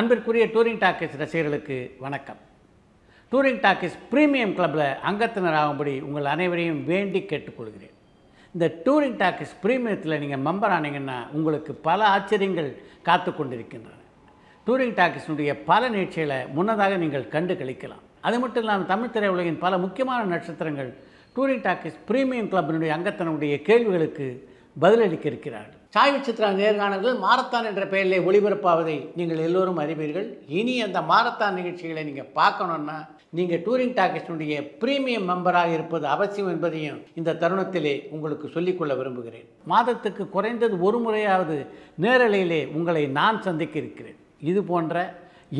அன்பிற்குரிய touring talkies ரசிகர்களுக்கு வணக்கம் டூரிங் டாக்கிஸ் ப்ரீமியம் கிளப்பில் அங்கத்தினர் ஆகும்படி உங்கள் அனைவரையும் வேண்டி கேட்டுக்கொள்கிறேன் இந்த டூரிங் டாக்கிஸ் ப்ரீமியத்தில் நீங்கள் மெம்பர் ஆனீங்கன்னா உங்களுக்கு பல ஆச்சரியங்கள் காத்து கொண்டிருக்கின்றன டூரிங் டாக்கிஸினுடைய பல நிகழ்ச்சிகளை முன்னதாக நீங்கள் கண்டு கழிக்கலாம் அது மட்டும் இல்லாமல் தமிழ் திரையுலகின் பல முக்கியமான நட்சத்திரங்கள் டூரிங் டாக்கிஸ் ப்ரீமியம் கிளப்பினுடைய அங்கத்தினுடைய கேள்விகளுக்கு பதிலளிக்க இருக்கிறார்கள் சாய் விசித்ரா நேர்காணல்கள் மாரத்தான் என்ற பெயரிலே ஒளிபரப்பாவதை நீங்கள் எல்லோரும் அறிவீர்கள் இனி அந்த மாரத்தான் நிகழ்ச்சிகளை நீங்கள் பார்க்கணுன்னா நீங்கள் டூரிங் டாக்கெட்ஸுடைய பிரீமியம் மெம்பராக இருப்பது அவசியம் என்பதையும் இந்த தருணத்திலே உங்களுக்கு சொல்லிக்கொள்ள விரும்புகிறேன் மாதத்துக்கு குறைந்தது ஒரு முறையாவது நேரலையிலே உங்களை நான் சந்திக்க இருக்கிறேன் இது போன்ற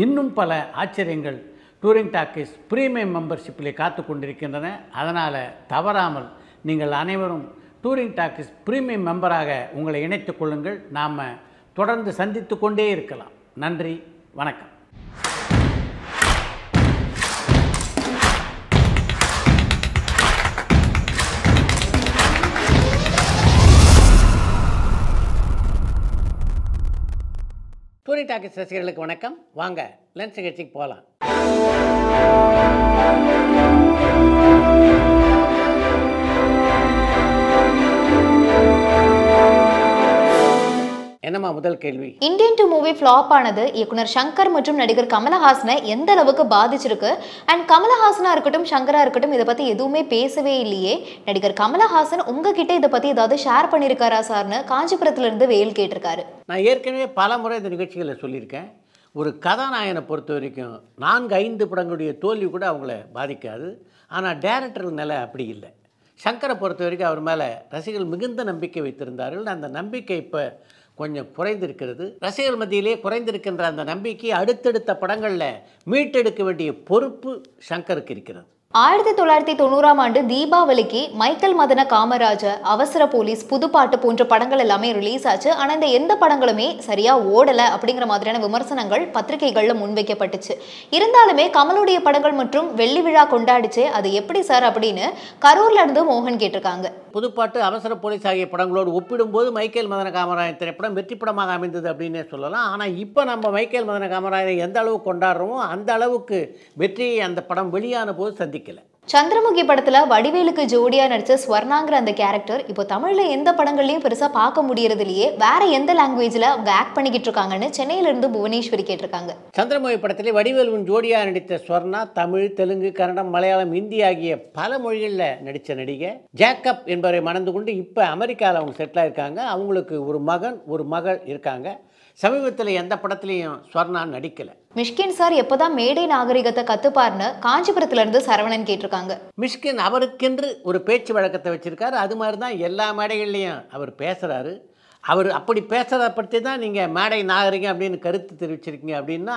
இன்னும் பல ஆச்சரியங்கள் டூரிங் டாக்கெட்ஸ் பிரீமியம் மெம்பர்ஷிப்பிலே காத்து கொண்டிருக்கின்றன அதனால் தவறாமல் நீங்கள் அனைவரும் டூரிங் டாக்ஸ் ப்ரீமியம் மெம்பராக உங்களை இணைத்துக் கொள்ளுங்கள் நாம் தொடர்ந்து சந்தித்து கொண்டே இருக்கலாம் நன்றி வணக்கம் ரசிகர்களுக்கு வணக்கம் வாங்க லென்ஸ் நிகழ்ச்சிக்கு போகலாம் சினிமா முதல் கேள்வி இந்தியன் டூ மூவி ஃப்ளாப் ஆனது இயக்குனர் சங்கர் மற்றும் நடிகர் கமலஹாசனை எந்த அளவுக்கு பாதிச்சிருக்கு அண்ட் கமலஹாசனா இருக்கட்டும் சங்கரா இருக்கட்டும் இதை பத்தி எதுவுமே பேசவே இல்லையே நடிகர் கமலஹாசன் உங்ககிட்ட இதை பத்தி ஏதாவது ஷேர் பண்ணியிருக்காரா சார்னு காஞ்சிபுரத்துல இருந்து வெயில் கேட்டிருக்காரு நான் ஏற்கனவே பல முறை இந்த நிகழ்ச்சிகளை சொல்லியிருக்கேன் ஒரு கதாநாயனை பொறுத்த வரைக்கும் நான்கு ஐந்து படங்களுடைய தோல்வி கூட அவங்கள பாதிக்காது ஆனால் டேரக்டர் நிலை அப்படி இல்லை சங்கரை பொறுத்த வரைக்கும் அவர் மேலே ரசிகர்கள் மிகுந்த நம்பிக்கை வைத்திருந்தார்கள் அந்த நம்பிக்கை இப்போ கொஞ்சம் குறைந்திருக்கிறது ரசிகர் மத்தியிலே குறைந்திருக்கின்ற அந்த நம்பிக்கை அடுத்தடுத்த படங்களில் மீட்டெடுக்க வேண்டிய பொறுப்பு சங்கருக்கு இருக்கிறது ஆயிரத்தி தொள்ளாயிரத்தி தொண்ணூறாம் ஆண்டு தீபாவளிக்கு மைக்கேல் மதன காமராஜர் அவசர போலீஸ் புதுப்பாட்டு போன்ற படங்கள் எல்லாமே ரிலீஸ் ஆச்சு ஆனால் இந்த எந்த படங்களுமே சரியாக ஓடலை அப்படிங்கிற மாதிரியான விமர்சனங்கள் பத்திரிகைகளில் முன்வைக்கப்பட்டுச்சு இருந்தாலுமே கமலுடைய படங்கள் மற்றும் வெள்ளி விழா கொண்டாடிச்சு அது எப்படி சார் அப்படின்னு இருந்து மோகன் கேட்டிருக்காங்க புதுப்பாட்டு அவசர போலீஸ் ஆகிய படங்களோடு ஒப்பிடும்போது மைக்கேல் மதன காமராயன் திரைப்படம் வெற்றி படமாக அமைந்தது அப்படின்னே சொல்லலாம் ஆனால் இப்போ நம்ம மைக்கேல் மதன காமராயனை எந்த அளவு கொண்டாடுறோமோ அந்த அளவுக்கு வெற்றியை அந்த படம் வெளியான போது சந்திக்கலை சந்திரமுகி படத்தில் வடிவேலுக்கு ஜோடியாக நடித்த ஸ்வர்ணாங்கிற அந்த கேரக்டர் இப்போ தமிழில் எந்த படங்கள்லையும் பெருசாக பார்க்க முடியறதுலையே வேற எந்த லாங்குவேஜில் அவங்க ஆக்ட் பண்ணிக்கிட்டு இருக்காங்கன்னு சென்னையிலிருந்து புவனேஸ்வரி கேட்டிருக்காங்க சந்திரமுகி படத்தில் வடிவேலுவின் ஜோடியாக நடித்த ஸ்வர்ணா தமிழ் தெலுங்கு கன்னடம் மலையாளம் ஹிந்தி ஆகிய பல மொழிகளில் நடித்த நடிகை ஜேக்கப் என்பவரை மணந்து கொண்டு இப்போ அமெரிக்காவில் அவங்க செட்டில் இருக்காங்க அவங்களுக்கு ஒரு மகன் ஒரு மகள் இருக்காங்க சமீபத்தில் எந்த படத்துலையும் ஸ்வர்ணா நடிக்கலை மிஷ்கின் சார் எப்போதான் மேடை நாகரிகத்தை கற்றுப்பார்னு இருந்து சரவணன் கேட்டிருக்காங்க மிஷ்கின் அவருக்கென்று ஒரு பேச்சு வழக்கத்தை வச்சுருக்காரு அது மாதிரி தான் எல்லா மேடைகள்லையும் அவர் பேசுகிறாரு அவர் அப்படி பேசுகிறத பற்றி தான் நீங்கள் மேடை நாகரிகம் அப்படின்னு கருத்து தெரிவிச்சிருக்கீங்க அப்படின்னா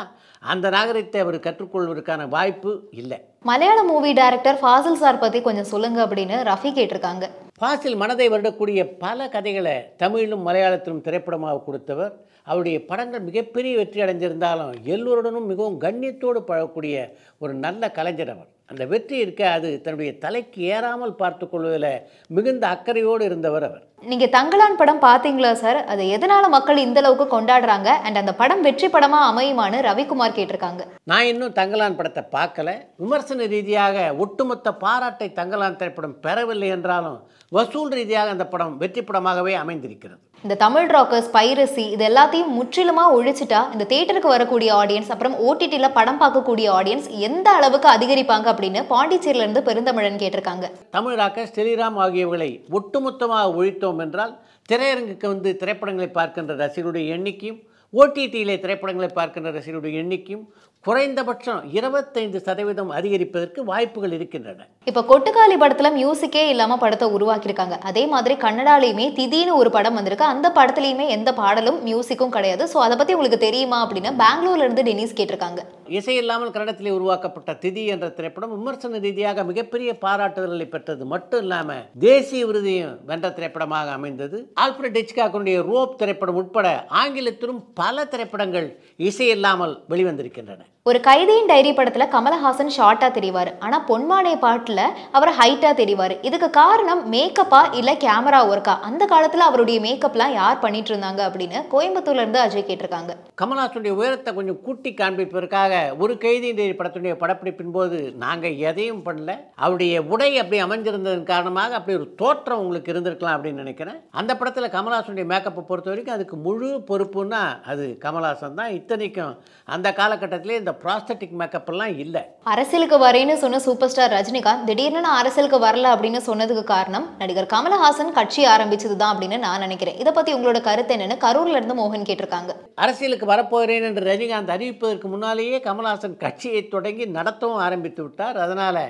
அந்த நாகரிகத்தை அவர் கற்றுக்கொள்வதற்கான வாய்ப்பு இல்லை மலையாள மூவி டைரக்டர் ஃபாசில் சார் பற்றி கொஞ்சம் சொல்லுங்க அப்படின்னு ரஃபி கேட்டிருக்காங்க ஃபாசில் மனதை வருடக்கூடிய பல கதைகளை தமிழிலும் மலையாளத்திலும் திரைப்படமாக கொடுத்தவர் அவருடைய படங்கள் மிகப்பெரிய வெற்றி அடைஞ்சிருந்தாலும் எல்லோருடனும் மிகவும் கண்ணியத்தோடு பழகக்கூடிய ஒரு நல்ல கலைஞர் அவர் அந்த வெற்றி இருக்க அது தன்னுடைய தலைக்கு ஏறாமல் பார்த்து கொள்வதில் மிகுந்த அக்கறையோடு இருந்தவர் அவர் நீங்கள் தங்கலான் படம் பார்த்தீங்களா சார் அது எதனால் மக்கள் இந்த அளவுக்கு கொண்டாடுறாங்க அண்ட் அந்த படம் வெற்றி படமாக அமையுமான்னு ரவிக்குமார் கேட்டிருக்காங்க நான் இன்னும் தங்கலான் படத்தை பார்க்கல விமர்சன ரீதியாக ஒட்டுமொத்த பாராட்டை தங்கலான் திரைப்படம் பெறவில்லை என்றாலும் வசூல் ரீதியாக அந்த படம் வெற்றி படமாகவே அமைந்திருக்கிறது இந்த தமிழ் ராக்கர்ஸ் பைரசி இது எல்லாத்தையும் முற்றிலுமாக ஒழிச்சுட்டா இந்த தேட்டருக்கு வரக்கூடிய ஆடியன்ஸ் அப்புறம் ஓடிடியில் படம் பார்க்கக்கூடிய ஆடியன்ஸ் எந்த அளவுக்கு அதிகரிப்பாங்க அப்படின்னு இருந்து பெருந்தமிழன் கேட்டிருக்காங்க தமிழ் ராக்கர்ஸ் ஸ்ரீராம் ஆகியவர்களை ஒட்டுமொத்தமாக ஒழித்தோம் என்றால் திரையரங்குக்கு வந்து திரைப்படங்களை பார்க்கின்ற ரசிகருடைய எண்ணிக்கையும் ஓடிடியிலே திரைப்படங்களை பார்க்கின்ற ரசிகருடைய எண்ணிக்கையும் குறைந்தபட்சம் இருபத்தைந்து சதவீதம் அதிகரிப்பதற்கு வாய்ப்புகள் இருக்கின்றன இப்போ கொட்டுக்காளி படத்துல மியூசிக்கே இல்லாம படத்தை உருவாக்கியிருக்காங்க அதே மாதிரி கன்னடாலையுமே திடீர்னு ஒரு படம் வந்திருக்கு அந்த படத்துலையுமே எந்த பாடலும் மியூசிக்கும் கிடையாது ஸோ அதை பத்தி உங்களுக்கு தெரியுமா அப்படின்னு பெங்களூர்ல இருந்து டெனிஸ் கேட்டிருக்காங்க இசை இல்லாமல் கன்னடத்திலே உருவாக்கப்பட்ட திதி என்ற திரைப்படம் விமர்சன ரீதியாக மிகப்பெரிய பாராட்டுதல்களை பெற்றது மட்டும் இல்லாம தேசிய விருதையும் வென்ற திரைப்படமாக அமைந்தது ஆல்ஃபிரட் ஹிச்காக்குடைய ரோப் திரைப்படம் உட்பட ஆங்கிலத்திலும் பல திரைப்படங்கள் இசை இல்லாமல் வெளிவந்திருக்கின்றன ஒரு கைதியின் டைரி படத்தில் கமலஹாசன் ஷார்ட்டாக தெரிவார் ஆனால் பொன்மானை பாட்டில் அவர் ஹைட்டாக தெரிவார் இதுக்கு காரணம் மேக்கப்பா இல்லை கேமரா ஒர்க்கா அந்த காலத்தில் அவருடைய மேக்கப்லாம் யார் பண்ணிட்டு இருந்தாங்க அப்படின்னு கோயம்புத்தூர்லேருந்து அஜய் கேட்டிருக்காங்க கமலஹாசனுடைய உயரத்தை கொஞ்சம் கூட்டி காண்பிப்பதற்காக ஒரு கைதியின் டைரி படத்துடைய படப்பிடிப்பின் போது நாங்கள் எதையும் பண்ணல அவருடைய உடை அப்படி அமைஞ்சிருந்ததன் காரணமாக அப்படி ஒரு தோற்றம் உங்களுக்கு இருந்திருக்கலாம் அப்படின்னு நினைக்கிறேன் அந்த படத்தில் கமலஹாசனுடைய மேக்கப்பை பொறுத்த வரைக்கும் அதுக்கு முழு பொறுப்புன்னா அது கமலஹாசன் தான் இத்தனைக்கும் அந்த காலகட்டத்திலே இந்த பிராஸ்தட்டிக் மேக்கப் எல்லாம் இல்லை அரசியலுக்கு வரேன்னு சொன்ன சூப்பர் ஸ்டார் ரஜினிகாந்த் திடீர்னு அரசியலுக்கு வரல அப்படின்னு சொன்னதுக்கு காரணம் நடிகர் கமலஹாசன் கட்சி ஆரம்பிச்சது தான் அப்படின்னு நான் நினைக்கிறேன் இதை பற்றி உங்களோட கருத்து என்னன்னு கரூர்ல இருந்து மோகன் கேட்டிருக்காங்க அரசியலுக்கு வரப்போகிறேன் என்று ரஜினிகாந்த் அறிவிப்பதற்கு முன்னாலேயே கமலஹாசன் கட்சியை தொடங்கி நடத்தவும் ஆரம்பித்து விட்டார் அதனால்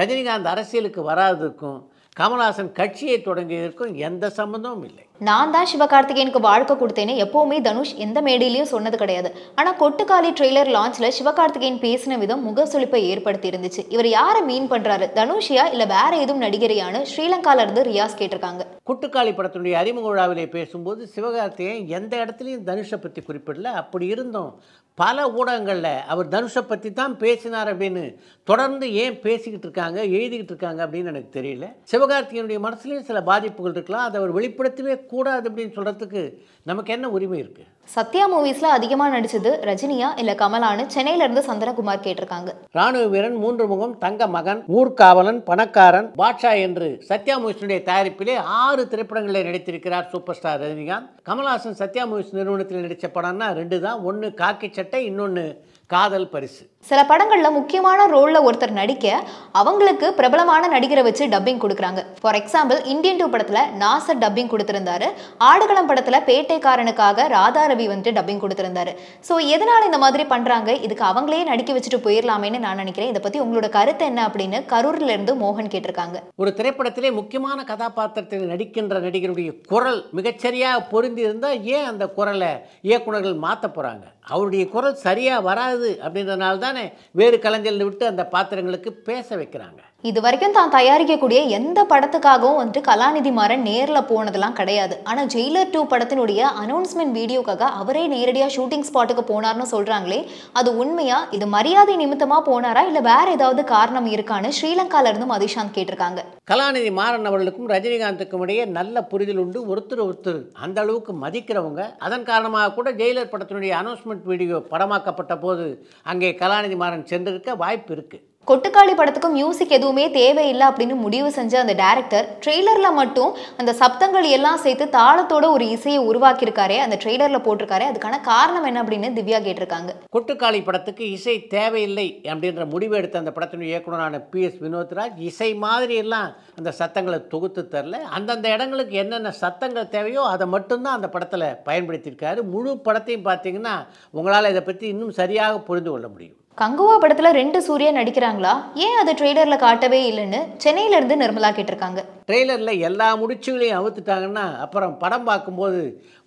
ரஜினிகாந்த் அரசியலுக்கு வராததுக்கும் கமலஹாசன் கட்சியை தொடங்கியதற்கும் எந்த சம்மந்தமும் இல்லை நான் தான் சிவகார்த்திகேயனுக்கு வாழ்க்கை கொடுத்தேன்னு எப்போவுமே தனுஷ் எந்த மேடையிலையும் சொன்னது கிடையாது ஆனால் கொட்டுக்காலி ட்ரெய்லர் லான்ச்சில் சிவகார்த்திகேயன் பேசின விதம் முக ஏற்படுத்தி இருந்துச்சு இவர் யாரை மீன் பண்ணுறாரு தனுஷியா இல்லை வேற எதுவும் நடிகரையான்னு ஸ்ரீலங்கால இருந்து ரியாஸ் கேட்டிருக்காங்க கொட்டுக்காளி படத்தினுடைய அறிமுக விழாவிலே பேசும்போது சிவகார்த்திகேயன் எந்த இடத்துலையும் தனுஷை பற்றி குறிப்பிடல அப்படி இருந்தோம் பல ஊடகங்களில் அவர் தனுஷை பற்றி தான் பேசினார் அப்படின்னு தொடர்ந்து ஏன் பேசிக்கிட்டு இருக்காங்க எழுதிக்கிட்டு இருக்காங்க அப்படின்னு எனக்கு தெரியல சிவகார்த்திகனுடைய மனசுலேயும் சில பாதிப்புகள் இருக்கலாம் அதை அவர் வெளிப்படுத்தவே கூடாது அப்படின்னு சொல்கிறதுக்கு நமக்கு என்ன உரிமை இருக்குது சத்யா மூவிஸில் அதிகமாக நடித்தது ரஜினியா இல்லை கமலான்னு சென்னையிலேருந்து சந்திரகுமார் கேட்டிருக்காங்க ராணுவ வீரன் மூன்று முகம் தங்க மகன் ஊர்காவலன் பணக்காரன் பாட்ஷா என்று சத்யா மூவிஸினுடைய தயாரிப்பிலே ஆறு திரைப்படங்களில் நடித்திருக்கிறார் super star Rajinikanth Kamal Haasan Sathya movies நிறுவனத்தில் நடித்த படம்னா ரெண்டு தான் ஒன்று காக்கி சட்டை இன்னொன்று காதல் பரிசு சில படங்களில் முக்கியமான ரோலில் ஒருத்தர் நடிக்க அவங்களுக்கு பிரபலமான நடிகரை வச்சு டப்பிங் கொடுக்குறாங்க ஃபார் எக்ஸாம்பிள் இந்தியன் டூ படத்தில் நாசர் டப்பிங் கொடுத்துருந்தாரு ஆடுகளம் படத்தில் பேட்டைக்காரனுக்காக ராதா ரவி வந்துட்டு டப்பிங் கொடுத்துருந்தாரு ஸோ எதனால் இந்த மாதிரி பண்ணுறாங்க இதுக்கு அவங்களே நடிக்க வச்சுட்டு போயிடலாமேன்னு நான் நினைக்கிறேன் இதை பற்றி உங்களோட கருத்து என்ன அப்படின்னு கரூர்லேருந்து மோகன் கேட்டிருக்காங்க ஒரு திரைப்படத்திலே முக்கியமான கதாபாத்திரத்தில் நடிக்கின்ற நடிகருடைய குரல் மிகச்சரியாக பொருந்தி இருந்தால் ஏன் அந்த குரலை இயக்குநர்கள் மாற்ற போகிறாங்க அவருடைய குரல் சரியாக வராது அப்படின்றனால தான் தானே வேறு கலைஞர்கள் விட்டு அந்த பாத்திரங்களுக்கு பேச வைக்கிறாங்க இது வரைக்கும் தான் தயாரிக்கக்கூடிய எந்த படத்துக்காகவும் வந்துட்டு கலாநிதி மாறன் நேரில் போனதெல்லாம் கிடையாது ஆனால் ஜெயிலர் டூ படத்தினுடைய அனௌன்ஸ்மெண்ட் வீடியோக்காக அவரே நேரடியாக ஷூட்டிங் ஸ்பாட்டுக்கு போனார்னு சொல்கிறாங்களே அது உண்மையா இது மரியாதை நிமித்தமாக போனாரா இல்லை வேற ஏதாவது காரணம் இருக்கான்னு ஸ்ரீலங்காவிலிருந்து மதிஷாந்த் கேட்டிருக்காங்க கலாநிதி மாறன் அவர்களுக்கும் ரஜினிகாந்துக்கும் இடையே நல்ல புரிதல் உண்டு ஒருத்தர் ஒருத்தர் அந்த அளவுக்கு மதிக்கிறவங்க அதன் காரணமாக கூட ஜெயிலர் படத்தினுடைய அனௌன்ஸ்மெண்ட் வீடியோ படமாக்கப்பட்ட போது அங்கே கலாநிதி மாறன் சென்றிருக்க வாய்ப்பு இருக்குது கொட்டுக்காளி படத்துக்கும் மியூசிக் எதுவுமே தேவையில்லை அப்படின்னு முடிவு செஞ்ச அந்த டேரக்டர் ட்ரெய்லரில் மட்டும் அந்த சப்தங்கள் எல்லாம் சேர்த்து தாளத்தோட ஒரு இசையை உருவாக்கியிருக்காரு அந்த ட்ரெய்லரில் போட்டிருக்காரு அதுக்கான காரணம் என்ன அப்படின்னு திவ்யா கேட்டிருக்காங்க கொட்டுக்காளி படத்துக்கு இசை தேவையில்லை அப்படின்ற முடிவு எடுத்த அந்த படத்தினுடைய இயக்குனரான பி எஸ் வினோத்ராஜ் இசை மாதிரி எல்லாம் அந்த சத்தங்களை தொகுத்து தரல அந்தந்த இடங்களுக்கு என்னென்ன சத்தங்கள் தேவையோ அதை மட்டும்தான் அந்த படத்தில் பயன்படுத்தியிருக்காரு முழு படத்தையும் பார்த்தீங்கன்னா உங்களால் இதை பற்றி இன்னும் சரியாக புரிந்து கொள்ள முடியும் கங்குவா படத்தில் ரெண்டு சூர்யா நடிக்கிறாங்களா ஏன் அது ட்ரெய்லரில் காட்டவே இல்லைன்னு சென்னையிலேருந்து நிர்மலா கேட்டிருக்காங்க ட்ரெய்லரில் எல்லா முடிச்சுகளையும் அவுத்துட்டாங்கன்னா அப்புறம் படம் பார்க்கும்போது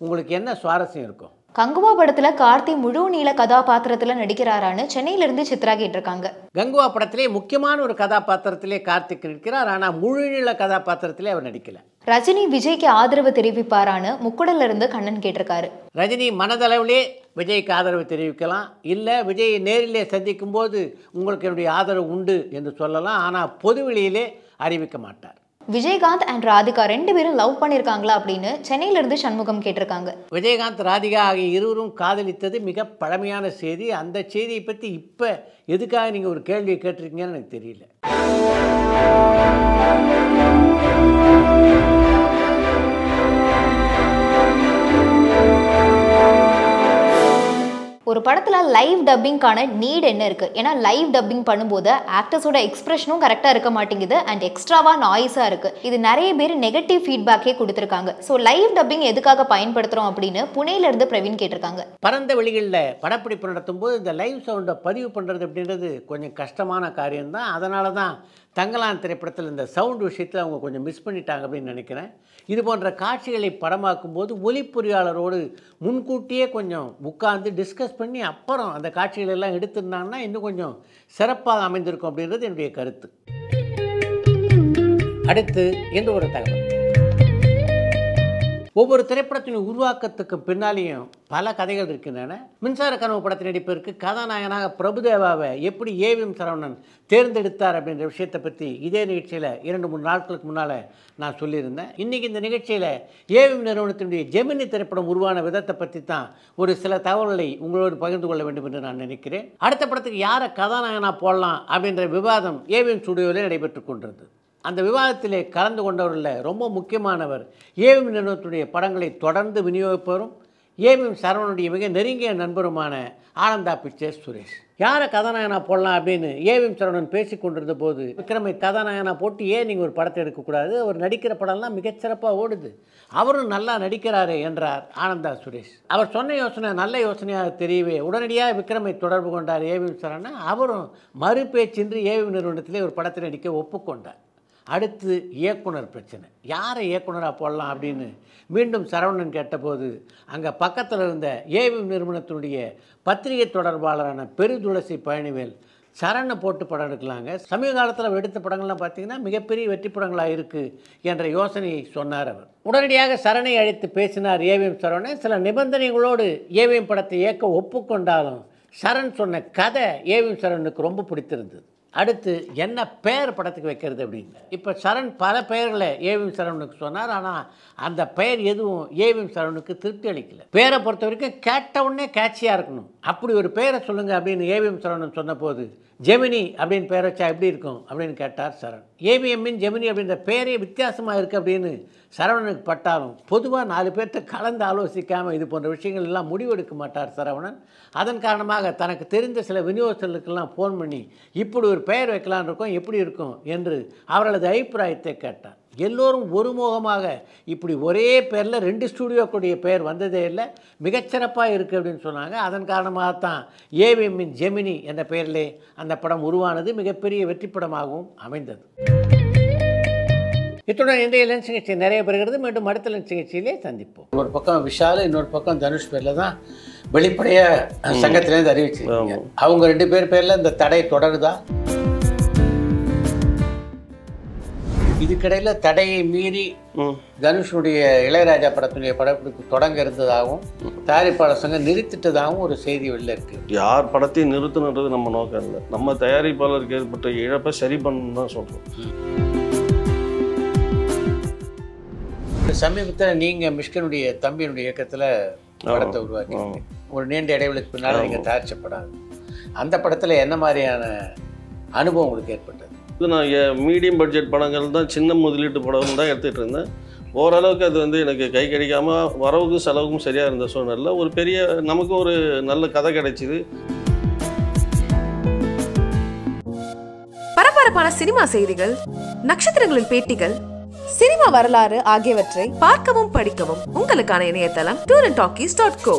உங்களுக்கு என்ன சுவாரஸ்யம் இருக்கும் கங்குவா படத்துல கார்த்தி முழு நீள கதாபாத்திரத்துல நடிக்கிறாரான்னு சென்னையில இருந்து சித்ரா கேட்டிருக்காங்க கங்குவா படத்திலே முக்கியமான ஒரு கதாபாத்திரத்திலே கார்த்திக் நிற்கிறார் ஆனா முழு நீள கதாபாத்திரத்திலே அவர் நடிக்கல ரஜினி விஜய்க்கு ஆதரவு தெரிவிப்பாரான்னு முக்குடல்ல இருந்து கண்ணன் கேட்டிருக்காரு ரஜினி மனதளவிலே விஜய்க்கு ஆதரவு தெரிவிக்கலாம் இல்லை விஜயை நேரிலே சந்திக்கும் போது உங்களுக்கு என்னுடைய ஆதரவு உண்டு என்று சொல்லலாம் ஆனால் பொதுவெளியிலே அறிவிக்க மாட்டார் விஜயகாந்த் அண்ட் ராதிகா ரெண்டு பேரும் லவ் பண்ணியிருக்காங்களா அப்படின்னு சென்னையிலிருந்து சண்முகம் கேட்டிருக்காங்க விஜயகாந்த் ராதிகா ஆகிய இருவரும் காதலித்தது மிக பழமையான செய்தி அந்த செய்தியை பற்றி இப்போ எதுக்காக நீங்கள் ஒரு கேள்வியை கேட்டிருக்கீங்கன்னு எனக்கு தெரியல படத்தில் லைவ் டப்பிங்க்கான நீட் என்ன இருக்குது ஏன்னா லைவ் டப்பிங் பண்ணும்போது ஆக்டர்ஸோட எக்ஸ்பிரஷனும் கரெக்டாக இருக்க மாட்டேங்குது அண்ட் எக்ஸ்ட்ராவாக நாய்ஸாக இருக்குது இது நிறைய பேர் நெகட்டிவ் ஃபீட்பேக்கே கொடுத்துருக்காங்க ஸோ லைவ் டப்பிங் எதுக்காக பயன்படுத்துகிறோம் அப்படின்னு புனேலேருந்து பிரவீன் கேட்டிருக்காங்க பரந்த வெளிகளில் படப்பிடிப்பு நடத்தும் போது இந்த லைவ் சவுண்டை பதிவு பண்ணுறது அப்படின்றது கொஞ்சம் கஷ்டமான காரியம் தான் அதனால தான் தங்கலான் திரைப்படத்தில் இந்த சவுண்ட் விஷயத்தில் அவங்க கொஞ்சம் மிஸ் பண்ணிட்டாங்க அப்படின்னு நினைக்கிறேன் இது போன்ற காட்சிகளை படமாக்கும் போது ஒலிப்பொறியாளரோடு பொறியாளரோடு முன்கூட்டியே கொஞ்சம் உட்கார்ந்து டிஸ்கஸ் பண்ணி அப்புறம் அந்த காட்சிகளெல்லாம் எடுத்திருந்தாங்கன்னா இன்னும் கொஞ்சம் சிறப்பாக அமைந்திருக்கும் அப்படின்றது என்னுடைய கருத்து அடுத்து எந்த ஒரு தகவல் ஒவ்வொரு திரைப்படத்தின் உருவாக்கத்துக்கு பின்னாலேயும் பல கதைகள் இருக்கின்றன மின்சார கனவு படத்தின் நடிப்பிற்கு கதாநாயகனாக பிரபுதேவாவை எப்படி ஏவிஎம் சரவணன் தேர்ந்தெடுத்தார் அப்படின்ற விஷயத்தை பற்றி இதே நிகழ்ச்சியில் இரண்டு மூணு நாட்களுக்கு முன்னால் நான் சொல்லியிருந்தேன் இன்றைக்கி இந்த நிகழ்ச்சியில் ஏவிஎம் நிறுவனத்தினுடைய ஜெமினி திரைப்படம் உருவான விதத்தை பற்றி தான் ஒரு சில தகவல்களை உங்களோடு பகிர்ந்து கொள்ள வேண்டும் என்று நான் நினைக்கிறேன் அடுத்த படத்துக்கு யாரை கதாநாயகனாக போடலாம் அப்படின்ற விவாதம் ஏவிஎம் ஸ்டுடியோவில் நடைபெற்று கொண்டிருந்தது அந்த விவாதத்திலே கலந்து கொண்டவர்களில் ரொம்ப முக்கியமானவர் ஏவிஎம் நிறுவனத்துடைய படங்களை தொடர்ந்து விநியோகிப்பவரும் ஏவிஎம் சரவணனுடைய மிக நெருங்கிய நண்பருமான ஆனந்தா பிக்சர்ஸ் சுரேஷ் யாரை கதாநாயகனாக போடலாம் அப்படின்னு ஏவிஎம் சரவணன் பேசி கொண்டிருந்த போது விக்ரமை கதாநாயகனாக போட்டு ஏன் நீங்கள் ஒரு படத்தை எடுக்கக்கூடாது அவர் நடிக்கிற படம்லாம் மிகச்சிறப்பாக ஓடுது அவரும் நல்லா நடிக்கிறாரு என்றார் ஆனந்தா சுரேஷ் அவர் சொன்ன யோசனை நல்ல யோசனையாக தெரியவே உடனடியாக விக்ரமை தொடர்பு கொண்டார் ஏவிஎம் சரவணன் அவரும் மறுபேச்சின்றி ஏவிஎம் நிறுவனத்திலே ஒரு படத்தை நடிக்க ஒப்புக்கொண்டார் அடுத்து இயக்குனர் பிரச்சனை யாரை இயக்குனராக போடலாம் அப்படின்னு மீண்டும் சரவணன் கேட்டபோது அங்கே பக்கத்தில் இருந்த ஏவி நிறுவனத்தினுடைய பத்திரிகை தொடர்பாளரான பெருதுளசி பழனிவேல் சரணை போட்டு படம் எடுக்கலாங்க சமீப காலத்தில் எடுத்த படங்கள்லாம் பார்த்தீங்கன்னா மிகப்பெரிய வெற்றி படங்களாக இருக்குது என்ற யோசனையை சொன்னார் அவர் உடனடியாக சரணை அழைத்து பேசினார் ஏவிஎம் சரவணன் சில நிபந்தனைகளோடு ஏவிஎம் படத்தை இயக்க ஒப்புக்கொண்டாலும் சரண் சொன்ன கதை ஏவிஎம் சரவனுக்கு ரொம்ப பிடித்திருந்தது அடுத்து என்ன பெயர் படத்துக்கு வைக்கிறது அப்படின்னு இப்போ சரண் பல பெயர்களை ஏவிம் சரவணுக்கு சொன்னார் ஆனால் அந்த பெயர் எதுவும் ஏவிம் சரவணுக்கு திருப்தி அளிக்கல பெயரை பொறுத்த வரைக்கும் கேட்டவுடனே கேட்சியாக இருக்கணும் அப்படி ஒரு பெயரை சொல்லுங்கள் அப்படின்னு ஏவிஎம் சரவணன் சொன்னபோது ஜெமினி அப்படின்னு பேர் வச்சா எப்படி இருக்கும் அப்படின்னு கேட்டார் சரண் ஏவிஎம்மின் ஜெமினி அப்படின்ற பேரே வித்தியாசமாக இருக்குது அப்படின்னு சரவணனுக்கு பட்டாலும் பொதுவாக நாலு பேர்த்த கலந்து ஆலோசிக்காமல் இது போன்ற விஷயங்கள் எல்லாம் முடிவெடுக்க மாட்டார் சரவணன் அதன் காரணமாக தனக்கு தெரிந்த சில விநியோகஸ்தர்களுக்கெல்லாம் ஃபோன் பண்ணி இப்படி ஒரு பெயர் வைக்கலான் இருக்கோம் எப்படி இருக்கும் என்று அவர்களது அபிப்பிராயத்தை கேட்டார் எல்லோரும் ஒருமுகமாக இப்படி ஒரே பேரில் ரெண்டு ஸ்டூடியோக்குடைய பேர் வந்ததே இல்லை மிகச்சிறப்பாக இருக்குது அப்படின்னு சொன்னாங்க அதன் காரணமாக தான் ஏவிஎம்மின் ஜெமினி என்ற பெயரிலே அந்த படம் உருவானது மிகப்பெரிய வெற்றி படமாகவும் அமைந்தது இத்துடன் இன்றைய லென்ஸ் நிகழ்ச்சி நிறைய பெறுகிறது மீண்டும் அடுத்த லென்ஸ் நிகழ்ச்சியிலே சந்திப்போம் ஒரு பக்கம் விஷால் இன்னொரு பக்கம் தனுஷ் பேரில் தான் வெளிப்படையாக சங்கத்திலேருந்து அறிவிச்சு அவங்க ரெண்டு பேர் பேரில் இந்த தடை தொடருதா இதுக்கிடையில் தடையை மீறி தனுஷுடைய இளையராஜா படத்துடைய படப்பிடிப்பு தொடங்க இருந்ததாகவும் தயாரிப்பாளர் சங்கம் நிறுத்திட்டதாகவும் ஒரு செய்தி வெளில இருக்கு யார் படத்தையும் நிறுத்தணுன்றது நம்ம நோக்கம் இல்லை நம்ம தயாரிப்பாளருக்கு ஏற்பட்ட இழப்பை சரி பண்ணணும் தான் சொல்கிறோம் சமீபத்தில் நீங்கள் மிஷ்கனுடைய தம்பியினுடைய இயக்கத்தில் படத்தை உருவாக்கி ஒரு நீண்ட இடைவெளிக்கு பின்னால் நீங்கள் தயாரிச்சப்படாது அந்த படத்தில் என்ன மாதிரியான அனுபவம் உங்களுக்கு ஏற்பட்டது நான் மீடியம் பட்ஜெட் படங்கள் தான் சின்ன முதலீட்டு படம் தான் எடுத்துகிட்டு இருந்தேன் ஓரளவுக்கு அது வந்து எனக்கு கை கிடைக்காமல் வரவுக்கும் செலவுக்கும் சரியாக இருந்த சூழ்நிலை ஒரு பெரிய நமக்கும் ஒரு நல்ல கதை கிடைச்சிது பரபரப்பான சினிமா செய்திகள் நட்சத்திரங்களின் பேட்டிகள் சினிமா வரலாறு ஆகியவற்றை பார்க்கவும் படிக்கவும் உங்களுக்கான இணையதளம் tour and talkies dot go